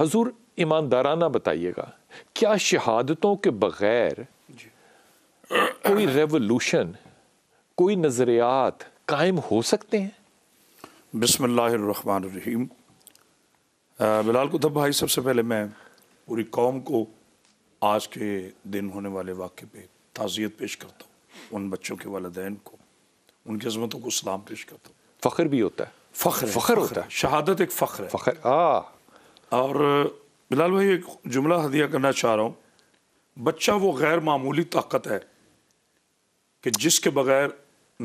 हजूर ईमानदाराना बताइएगा क्या शहादतों के बगैर कोई रेवोल्यूशन कोई नज़रियात कायम हो सकते हैं बसमीम बिलाल कुतब भाई सबसे पहले मैं पूरी कौम को आज के दिन होने वाले वाक़े पे ताज़ियत पेश करता हूँ उन बच्चों के वालदेन को उनकी अजमतों को सलाम पेश करता हूँ फ़ख्र भी होता है फ़ख्र फ़ख्र होता है शहादत एक फ़ख्र है फ़ख्र आ हाँ। और बिलाल भाई एक जुमला हदिया करना चाह रहा हूँ बच्चा वो गैर मामूली ताकत है कि जिसके बगैर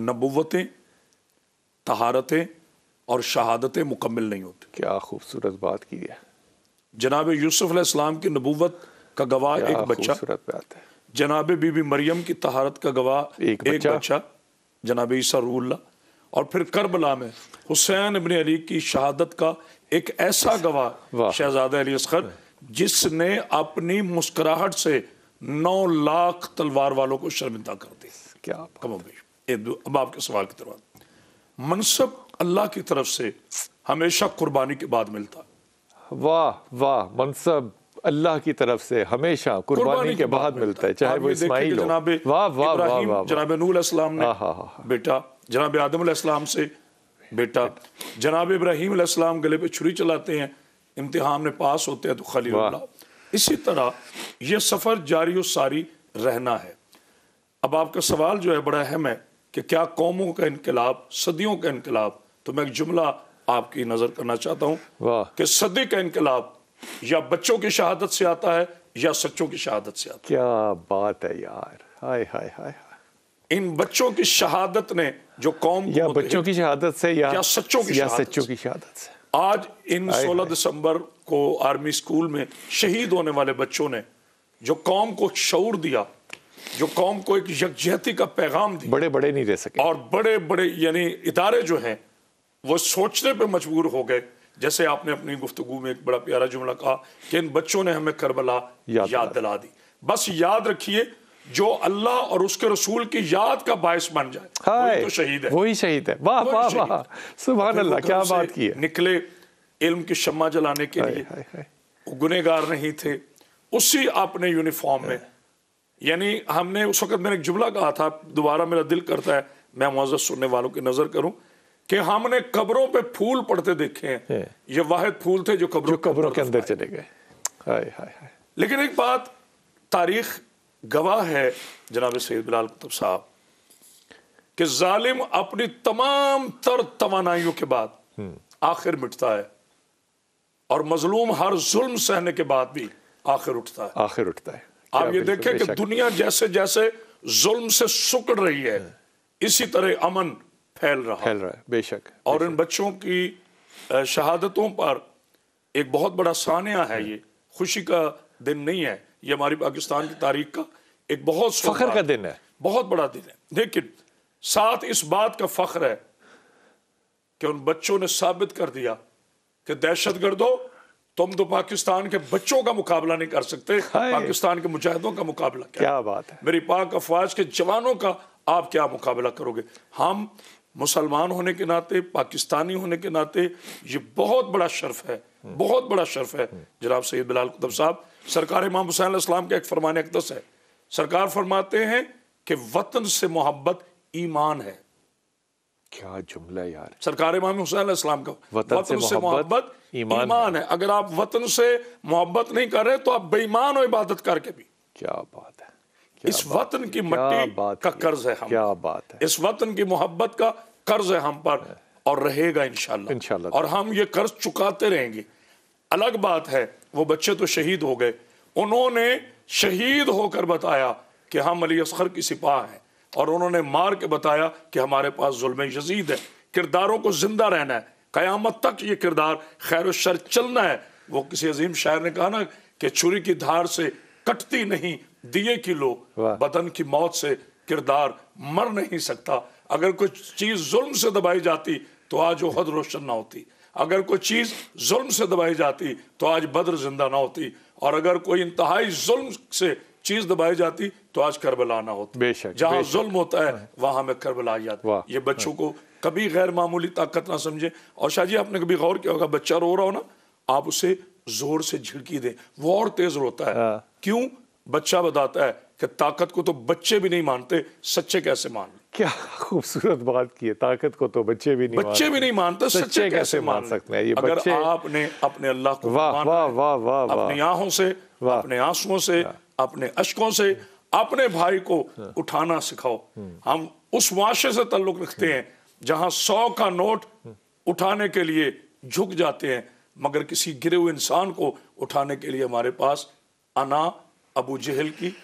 नबूवतें तहारतें और शहादतें मुकम्मल नहीं होती क्या खूबसूरत बात की है जनाब यूसुफ इस्लाम की नबूवत का गवाह एक बच्चा खूबसूरत बात है जनाब बीबी मरियम की तहारत का गवाह एक, एक बच्चा बच्चा जनाब ईसा रूल्ला और फिर करबला में हुसैन इबन अली की शहादत का एक ऐसा गवाह शहजादा अली असगर जिसने अपनी मुस्कुराहट से नौ लाख तलवार वालों को शर्मिंदा कर दी क्या कमो अब आपके सवाल की तरफ मनसब अल्लाह की तरफ से हमेशा कुर्बानी के बाद मिलता वाह वाह मनसब अल्लाह की तरफ से हमेशा कुर्बानी के बाद मिलता है चाहे वो इस्माइल हो जनाब जनाब नूल ने हाँ, हाँ, हाँ, बेटा जनाब आदम से बेटा जनाब इब्राहिम अलैहिस्सलाम गले पे छुरी चलाते हैं इम्तिहान में पास होते हैं तो खलील इसी तरह यह सफ़र जारी और सारी रहना है अब आपका सवाल जो है बड़ा अहम है कि क्या कौमों का इनकलाब सदियों का इनकलाब तो मैं एक जुमला आपकी नज़र करना चाहता हूँ कि सदी का इनकलाब या बच्चों की शहादत से आता है या सच्चों की शहादत से आता है क्या बात है यार हाय हाय हाय इन बच्चों की शहादत ने जो कौम या बच्चों की शहादत से या, या सच्चों की या सच्चों की शहादत से आज इन 16 दिसंबर को आर्मी स्कूल में शहीद होने वाले बच्चों ने जो कौम को शौर दिया जो कौम को एक यकजहती का पैगाम दिया बड़े बड़े नहीं रह सके और बड़े बड़े यानी इदारे जो हैं वो सोचने पर मजबूर हो गए जैसे आपने अपनी गुफ्तगु में एक बड़ा प्यारा जुमला कहा कि इन बच्चों ने हमें करबला याद, याद दिला दी बस याद रखिए जो अल्लाह और उसके रसूल की याद का बायस बन जाए वही तो शहीद है वही शहीद है वाह वाह वाह सुबह अल्लाह क्या बात की है निकले इल्म की शम्मा जलाने के लिए गुनेगार नहीं थे उसी अपने यूनिफॉर्म में यानी हमने उस वक्त मैंने एक जुमला कहा था दोबारा मेरा दिल करता है मैं मुआजत सुनने वालों की नजर करूं कि हमने कब्रों पे फूल पड़ते देखे हैं हाँ। ये वाहिद फूल थे जो कब्रों जो कब्रों के अंदर चले गए हाय हाय हाय लेकिन एक बात तारीख गवाह है जनाब सैद बिलाल कुतुब साहब कि जालिम अपनी तमाम तर तो के बाद हम्म। आखिर मिटता है और मजलूम हर जुल्म सहने के बाद भी आखिर उठता है आखिर उठता है आप ये देखें कि दुनिया जैसे जैसे जुल्म से सुकड़ रही है हाँ। इसी तरह अमन फैल रहा फैल रहा है बेशक और इन बच्चों की शहादतों पर एक बहुत बड़ा सानिया है हाँ। ये खुशी का दिन नहीं है ये हमारी पाकिस्तान की तारीख का एक बहुत फख्र का दिन है बहुत बड़ा दिन है लेकिन साथ इस बात का फख्र है कि उन बच्चों ने साबित कर दिया कि दहशत गर्दो तुम तो पाकिस्तान के बच्चों का मुकाबला नहीं कर सकते पाकिस्तान के मुजाहिदों का मुकाबला क्या, क्या बात है मेरी पाक अफवाज के जवानों का आप क्या मुकाबला करोगे हम मुसलमान होने के नाते पाकिस्तानी होने के नाते ये बहुत बड़ा शर्फ है बहुत बड़ा शर्फ है जनाब सैद बिलाल कुतब साहब सरकार इमाम हुसैन इस्लाम का एक फरमान अकदस है सरकार फरमाते हैं कि वतन से मोहब्बत ईमान है क्या जुमला यार सरकार इमाम हुसैन इस्लाम का वतन, वतन से मोहब्बत ईमान, ईमान है।, है अगर आप वतन से मोहब्बत नहीं कर रहे तो आप बेईमान हो इबादत करके भी क्या बात है इस वतन की मट्टी का कर्ज है हम क्या बात है इस वतन की मोहब्बत का कर्ज है हम पर और रहेगा इंशाल्लाह इंशाल्लाह और हम ये कर्ज चुकाते रहेंगे अलग बात है वो बच्चे तो शहीद हो गए उन्होंने शहीद होकर बताया कि हम अली असखर की सिपाह हैं और उन्होंने मार के बताया कि हमारे पास जुल्म यजीद है किरदारों को जिंदा रहना है क़यामत तक ये किरदार खैर शर चलना है वो किसी अजीम शायर ने कहा ना कि छुरी की धार से कटती नहीं दिए की लो बदन की मौत से किरदार मर नहीं सकता अगर कोई चीज जुल्म से दबाई जाती तो आज वो हद रोशन ना होती अगर कोई चीज जुल्म से दबाई जाती तो आज बद्र जिंदा ना होती और अगर कोई इंतहाई जुल्म से चीज दबाई जाती तो आज करबला ना होती बेशक जहां जुल्म होता है हाँ। वहां में करबला आ जाती ये बच्चों को कभी गैर मामूली ताकत ना समझे और शाह जी आपने कभी गौर किया होगा बच्चा रो रहा हो ना आप उसे जोर से झिड़की दें वो और तेज रोता है हाँ। क्यों बच्चा बताता है कि ताकत को तो बच्चे भी नहीं मानते सच्चे कैसे मान क्या खूबसूरत बात की है ताकत को तो बच्चे भी नहीं बच्चे भी नहीं मानते सच्चे, सच्चे कैसे मान सकते हैं ये अगर बच्चे... आपने अपने अल्लाह को वाह वाह वाह वाह वा, अपनी आहों से अपने आंसुओं से अपने अशकों से अपने भाई को हाँ। उठाना सिखाओ हम्म। हम उस माशरे से ताल्लुक रखते हम्म। हैं जहां सौ का नोट हम्म। उठाने के लिए झुक जाते हैं मगर किसी गिरे हुए इंसान को उठाने के लिए हमारे पास अना अबू जहल की